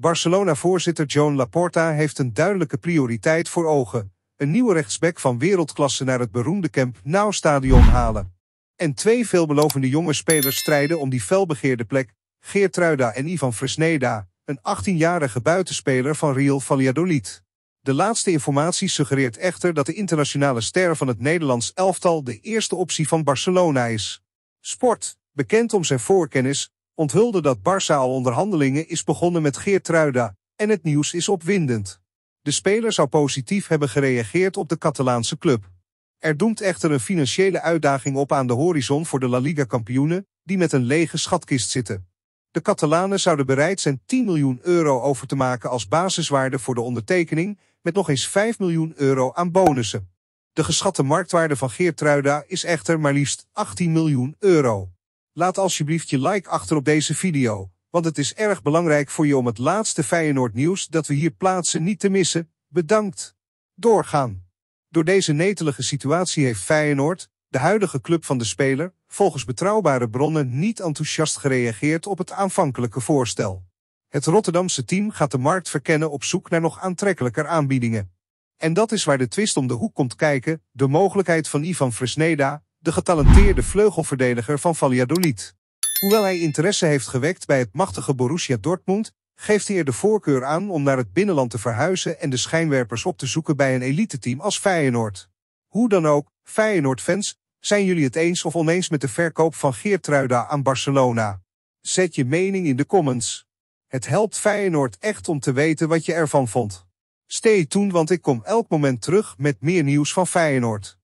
Barcelona-voorzitter Joan Laporta heeft een duidelijke prioriteit voor ogen. Een nieuwe rechtsback van wereldklasse naar het beroemde Camp Nou stadion halen. En twee veelbelovende jonge spelers strijden om die felbegeerde plek. Geertruida en Ivan Fresneda, een 18-jarige buitenspeler van Real Valladolid. De laatste informatie suggereert echter dat de internationale ster van het Nederlands elftal de eerste optie van Barcelona is. Sport, bekend om zijn voorkennis, onthulde dat Barça al onderhandelingen is begonnen met Geertruida en het nieuws is opwindend. De speler zou positief hebben gereageerd op de Catalaanse club. Er doemt echter een financiële uitdaging op aan de horizon voor de La Liga-kampioenen, die met een lege schatkist zitten. De Catalanen zouden bereid zijn 10 miljoen euro over te maken als basiswaarde voor de ondertekening, met nog eens 5 miljoen euro aan bonussen. De geschatte marktwaarde van Geertruida is echter maar liefst 18 miljoen euro. Laat alsjeblieft je like achter op deze video, want het is erg belangrijk voor je om het laatste Feyenoord nieuws dat we hier plaatsen niet te missen. Bedankt. Doorgaan. Door deze netelige situatie heeft Feyenoord, de huidige club van de speler, volgens betrouwbare bronnen niet enthousiast gereageerd op het aanvankelijke voorstel. Het Rotterdamse team gaat de markt verkennen op zoek naar nog aantrekkelijker aanbiedingen. En dat is waar de twist om de hoek komt kijken, de mogelijkheid van Ivan Fresneda, de getalenteerde vleugelverdediger van Valladolid. Hoewel hij interesse heeft gewekt bij het machtige Borussia Dortmund, geeft hij er de voorkeur aan om naar het binnenland te verhuizen en de schijnwerpers op te zoeken bij een eliteteam als Feyenoord. Hoe dan ook, Feyenoord-fans, zijn jullie het eens of oneens met de verkoop van Geertruida aan Barcelona? Zet je mening in de comments. Het helpt Feyenoord echt om te weten wat je ervan vond. Stay tuned want ik kom elk moment terug met meer nieuws van Feyenoord.